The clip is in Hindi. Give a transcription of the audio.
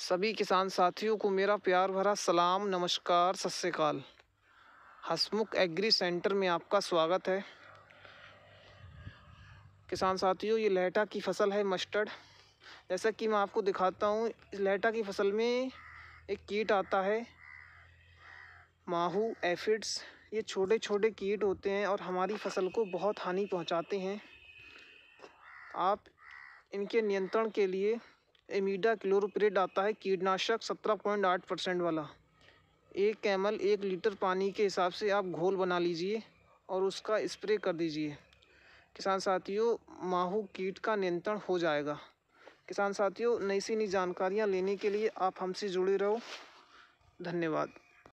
सभी किसान साथियों को मेरा प्यार भरा सलाम नमस्कार सत्यकाल हसमुख एग्री सेंटर में आपका स्वागत है किसान साथियों ये लहटा की फसल है मस्टर्ड जैसा कि मैं आपको दिखाता हूँ इस लहटा की फसल में एक कीट आता है माहू एफिड्स ये छोटे छोटे कीट होते हैं और हमारी फसल को बहुत हानि पहुँचाते हैं आप इनके नियंत्रण के लिए एमिडा क्लोरोप्रेड आता है कीटनाशक सत्रह पॉइंट आठ परसेंट वाला एक कैमल एक लीटर पानी के हिसाब से आप घोल बना लीजिए और उसका स्प्रे कर दीजिए किसान साथियों माहू कीट का नियंत्रण हो जाएगा किसान साथियों नई सी नई जानकारियाँ लेने के लिए आप हमसे जुड़े रहो धन्यवाद